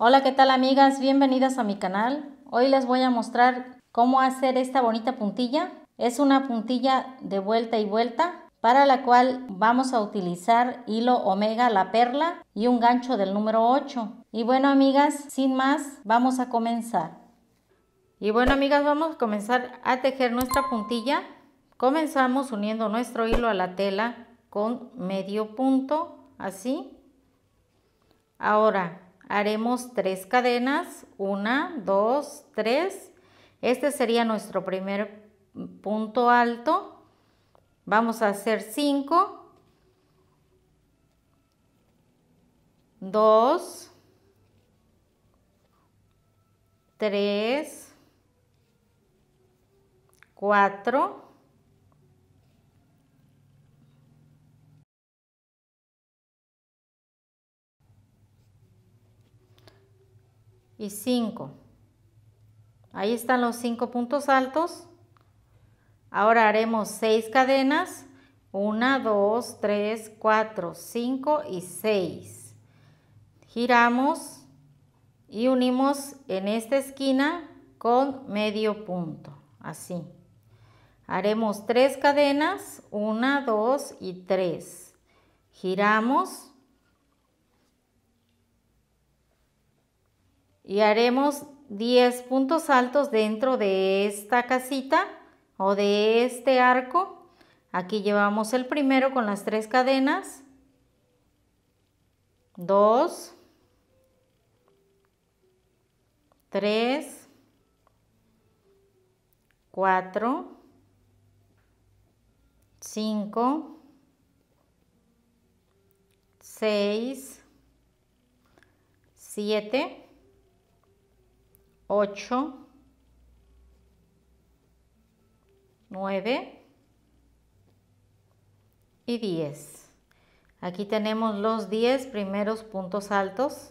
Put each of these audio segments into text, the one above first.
Hola, ¿qué tal amigas? Bienvenidas a mi canal. Hoy les voy a mostrar cómo hacer esta bonita puntilla. Es una puntilla de vuelta y vuelta para la cual vamos a utilizar hilo omega la perla y un gancho del número 8. Y bueno amigas, sin más, vamos a comenzar. Y bueno amigas, vamos a comenzar a tejer nuestra puntilla. Comenzamos uniendo nuestro hilo a la tela con medio punto, así. Ahora haremos tres cadenas, 1, 2, tres. Este sería nuestro primer punto alto. Vamos a hacer 5, 2, 3, 4, y 5. Ahí están los 5 puntos altos. Ahora haremos 6 cadenas. 1, 2, 3, 4, 5 y 6. Giramos y unimos en esta esquina con medio punto. Así. Haremos 3 cadenas. 1, 2 y 3. Giramos y haremos 10 puntos altos dentro de esta casita o de este arco. Aquí llevamos el primero con las tres cadenas. 2, 3, 4, 5, 6, 7, 8, 9 y 10. Aquí tenemos los 10 primeros puntos altos.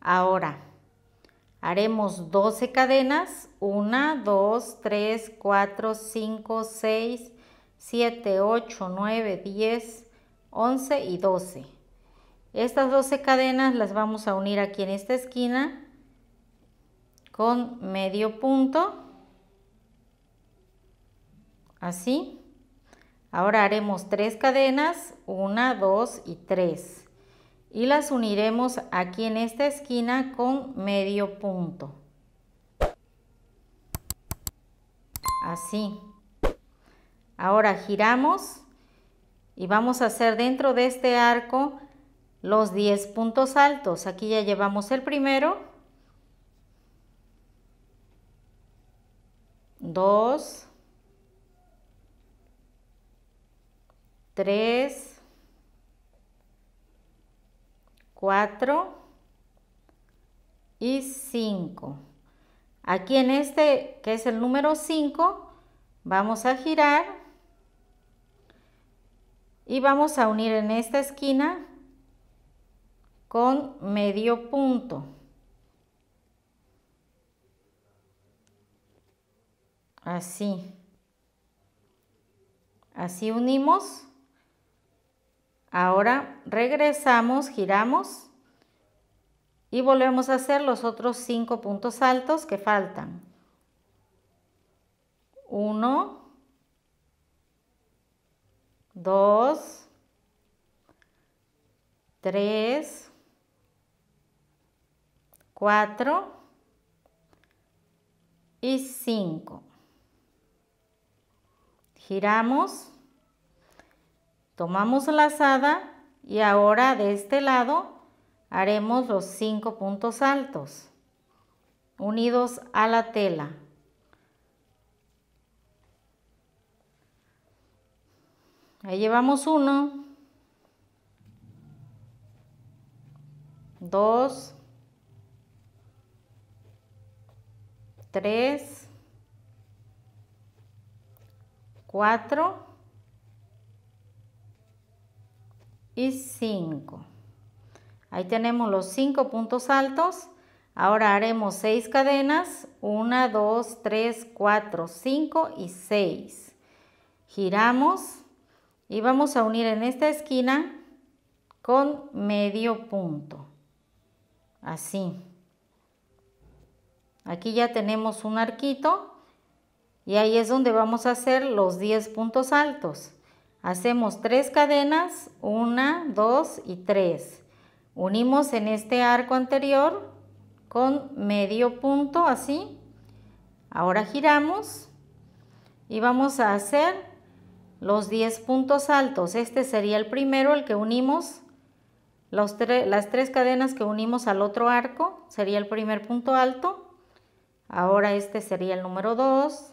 Ahora haremos 12 cadenas. 1, 2, 3, 4, 5, 6, 7, 8, 9, 10, 11 y 12. Estas 12 cadenas las vamos a unir aquí en esta esquina con medio punto, así. Ahora haremos tres cadenas, una, dos y tres. Y las uniremos aquí en esta esquina con medio punto. Así. Ahora giramos y vamos a hacer dentro de este arco los 10 puntos altos. Aquí ya llevamos el primero 2, 3, 4 y 5. Aquí en este, que es el número 5, vamos a girar y vamos a unir en esta esquina con medio punto. así. Así unimos. Ahora regresamos, giramos y volvemos a hacer los otros cinco puntos altos que faltan. Uno, dos, tres, cuatro y cinco giramos, tomamos lazada y ahora de este lado haremos los cinco puntos altos unidos a la tela. Ahí llevamos uno, dos, tres, 4 y 5. Ahí tenemos los 5 puntos altos. Ahora haremos 6 cadenas. 1, 2, 3, 4, 5 y 6. Giramos y vamos a unir en esta esquina con medio punto. Así. Aquí ya tenemos un arquito y ahí es donde vamos a hacer los 10 puntos altos. Hacemos 3 cadenas, 1, 2 y 3. Unimos en este arco anterior con medio punto así. Ahora giramos y vamos a hacer los 10 puntos altos. Este sería el primero, el que unimos, las tres cadenas que unimos al otro arco, sería el primer punto alto. Ahora este sería el número 2,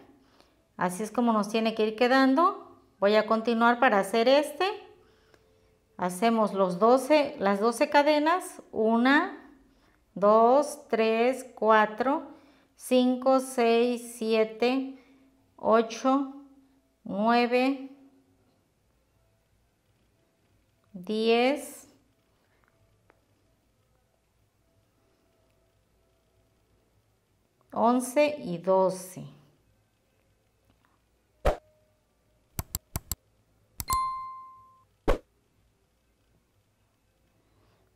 Así es como nos tiene que ir quedando. Voy a continuar para hacer este. Hacemos los 12, las 12 cadenas. 1, 2, 3, 4, 5, 6, 7, 8, 9, 10, 11 y 12.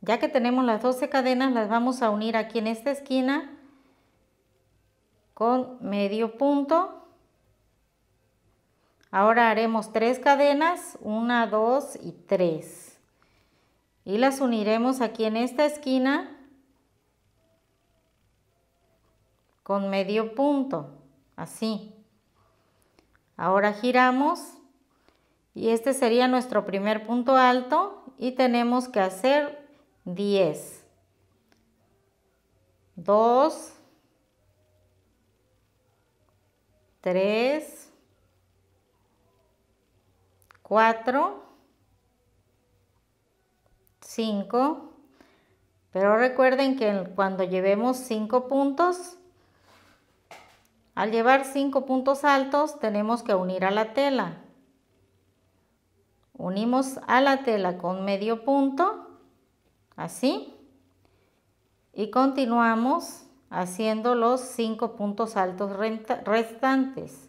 Ya que tenemos las 12 cadenas, las vamos a unir aquí en esta esquina con medio punto. Ahora haremos tres cadenas, una, dos y tres. Y las uniremos aquí en esta esquina con medio punto, así. Ahora giramos y este sería nuestro primer punto alto y tenemos que hacer 10. 2, 3, 4, 5. Pero recuerden que cuando llevemos 5 puntos, al llevar 5 puntos altos tenemos que unir a la tela. Unimos a la tela con medio punto así. Y continuamos haciendo los cinco puntos altos restantes.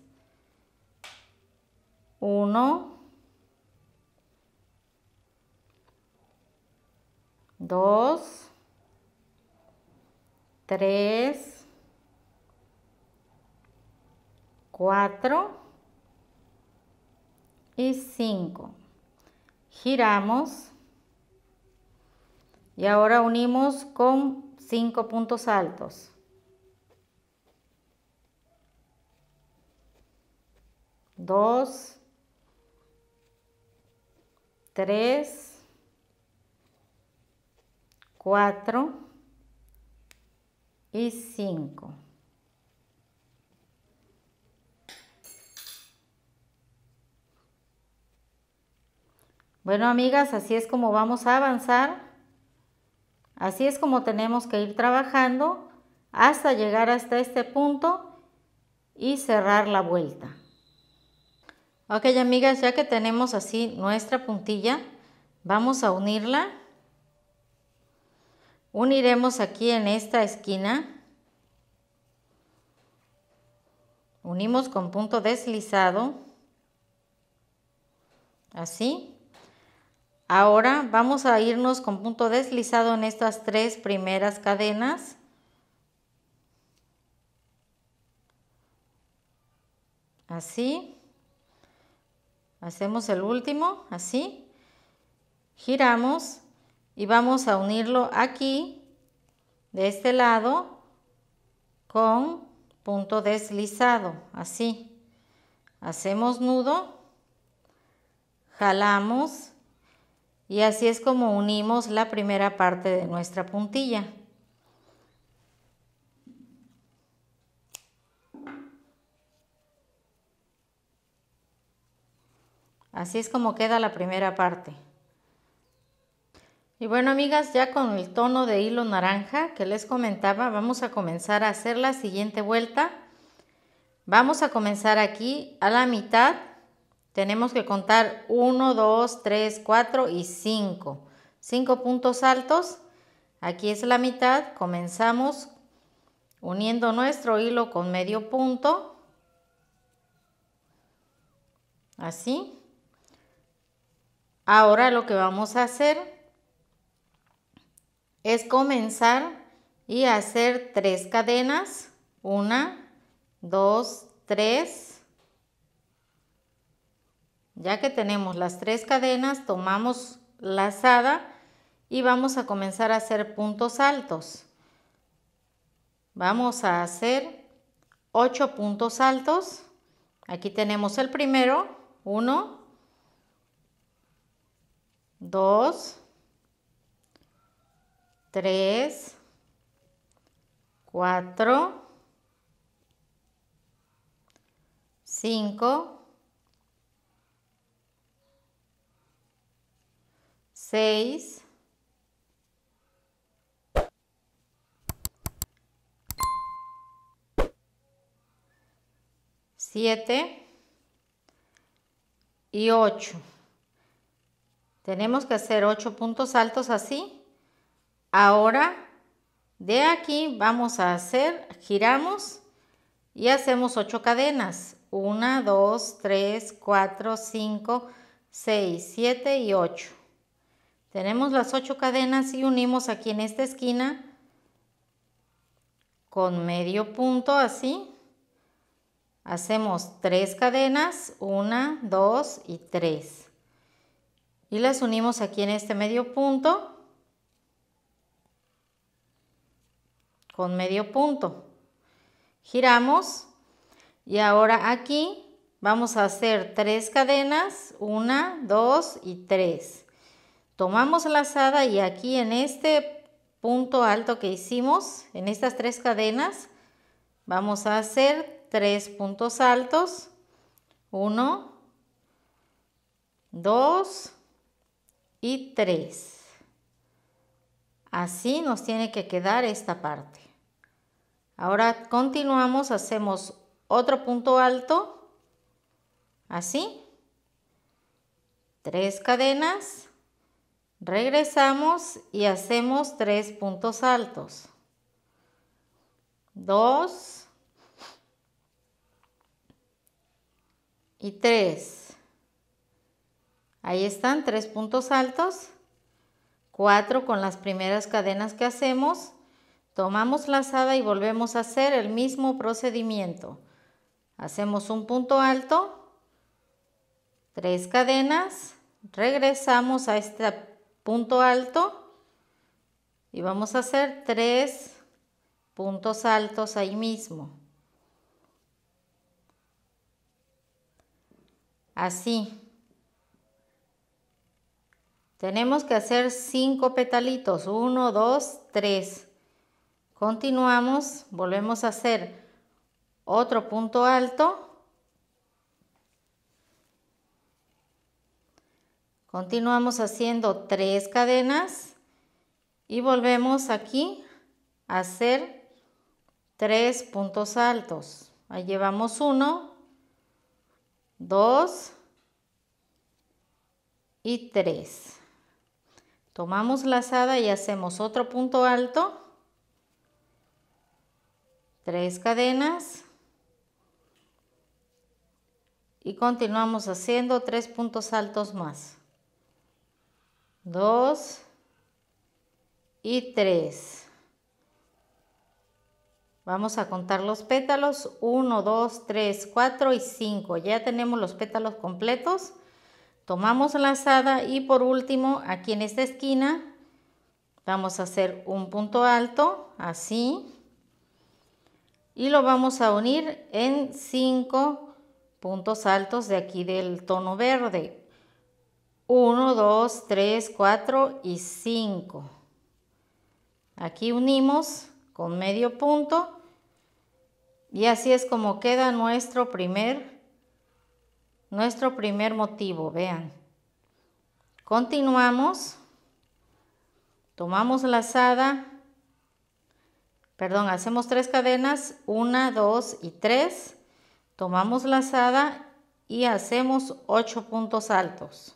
1, 2, 3, 4 y 5. Giramos y ahora unimos con cinco puntos altos. Dos, tres, cuatro y cinco. Bueno, amigas, así es como vamos a avanzar Así es como tenemos que ir trabajando hasta llegar hasta este punto y cerrar la vuelta. Ok amigas, ya que tenemos así nuestra puntilla, vamos a unirla. Uniremos aquí en esta esquina. Unimos con punto deslizado. Así. Ahora vamos a irnos con punto deslizado en estas tres primeras cadenas. Así. Hacemos el último, así. Giramos y vamos a unirlo aquí, de este lado, con punto deslizado, así. Hacemos nudo, jalamos y así es como unimos la primera parte de nuestra puntilla. Así es como queda la primera parte. Y bueno amigas, ya con el tono de hilo naranja que les comentaba, vamos a comenzar a hacer la siguiente vuelta. Vamos a comenzar aquí a la mitad tenemos que contar 1, 2, 3, 4 y 5. 5 puntos altos. Aquí es la mitad. Comenzamos uniendo nuestro hilo con medio punto. Así. Ahora lo que vamos a hacer es comenzar y hacer tres cadenas. Una, 2, tres. Ya que tenemos las tres cadenas, tomamos lazada y vamos a comenzar a hacer puntos altos. Vamos a hacer 8 puntos altos. Aquí tenemos el primero, 1, 2, 3, 4, 5, 6, 7 y 8. Tenemos que hacer 8 puntos altos así. Ahora de aquí vamos a hacer, giramos y hacemos 8 cadenas. 1, 2, 3, 4, 5, 6, 7 y 8. Tenemos las ocho cadenas y unimos aquí en esta esquina con medio punto así. Hacemos tres cadenas, una, dos y tres. Y las unimos aquí en este medio punto con medio punto. Giramos y ahora aquí vamos a hacer tres cadenas, una, dos y tres tomamos la lazada y aquí en este punto alto que hicimos, en estas tres cadenas, vamos a hacer tres puntos altos. Uno, dos y tres. Así nos tiene que quedar esta parte. Ahora continuamos, hacemos otro punto alto, así, tres cadenas, Regresamos y hacemos tres puntos altos. Dos. Y tres. Ahí están tres puntos altos. Cuatro con las primeras cadenas que hacemos. Tomamos lazada y volvemos a hacer el mismo procedimiento. Hacemos un punto alto. Tres cadenas. Regresamos a esta punto alto y vamos a hacer tres puntos altos ahí mismo. Así. Tenemos que hacer cinco petalitos, uno, dos, tres. Continuamos, volvemos a hacer otro punto alto Continuamos haciendo tres cadenas y volvemos aquí a hacer tres puntos altos. Ahí llevamos uno, dos y tres. Tomamos lazada y hacemos otro punto alto. Tres cadenas. Y continuamos haciendo tres puntos altos más. 2 y 3. Vamos a contar los pétalos. 1, 2, 3, 4 y 5. Ya tenemos los pétalos completos. Tomamos la lazada y por último, aquí en esta esquina, vamos a hacer un punto alto, así. Y lo vamos a unir en 5 puntos altos de aquí del tono verde. 1, 2, 3, 4 y 5. Aquí unimos con medio punto y así es como queda nuestro primer, nuestro primer motivo, vean. Continuamos, tomamos lazada, perdón, hacemos tres cadenas, 1, 2 y 3 tomamos lazada y hacemos 8 puntos altos.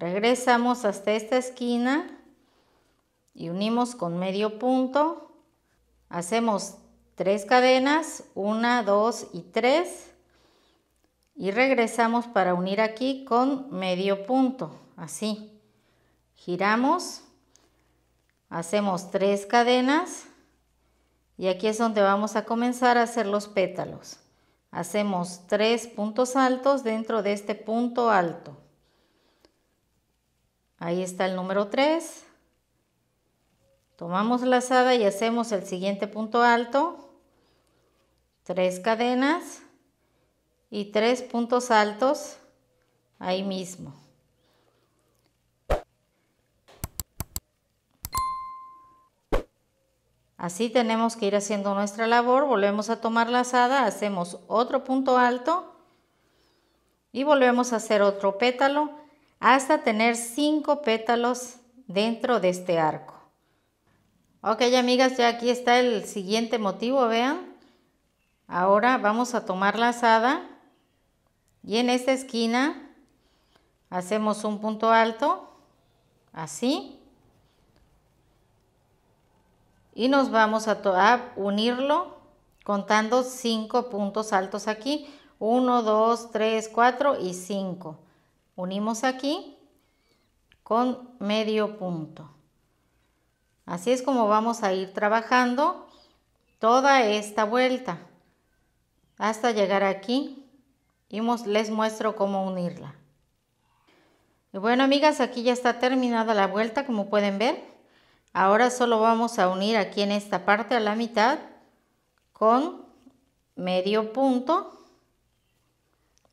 Regresamos hasta esta esquina y unimos con medio punto. Hacemos tres cadenas, una, dos y tres. Y regresamos para unir aquí con medio punto, así. Giramos, hacemos tres cadenas y aquí es donde vamos a comenzar a hacer los pétalos. Hacemos tres puntos altos dentro de este punto alto. Ahí está el número 3. Tomamos la lazada y hacemos el siguiente punto alto. Tres cadenas y tres puntos altos ahí mismo. Así tenemos que ir haciendo nuestra labor, volvemos a tomar lazada, hacemos otro punto alto y volvemos a hacer otro pétalo hasta tener 5 pétalos dentro de este arco. Ok amigas, ya aquí está el siguiente motivo, vean. Ahora vamos a tomar la asada y en esta esquina hacemos un punto alto, así. Y nos vamos a, unirlo contando 5 puntos altos aquí. 1, 2, 3, 4 y 5 unimos aquí con medio punto. Así es como vamos a ir trabajando toda esta vuelta hasta llegar aquí y les muestro cómo unirla. Y bueno amigas, aquí ya está terminada la vuelta como pueden ver. Ahora solo vamos a unir aquí en esta parte a la mitad con medio punto,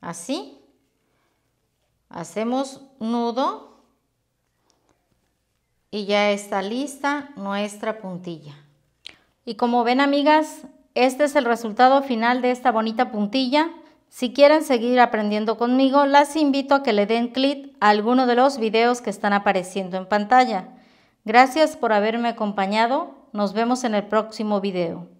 así. Hacemos nudo y ya está lista nuestra puntilla. Y como ven amigas, este es el resultado final de esta bonita puntilla. Si quieren seguir aprendiendo conmigo, las invito a que le den clic a alguno de los videos que están apareciendo en pantalla. Gracias por haberme acompañado. Nos vemos en el próximo video.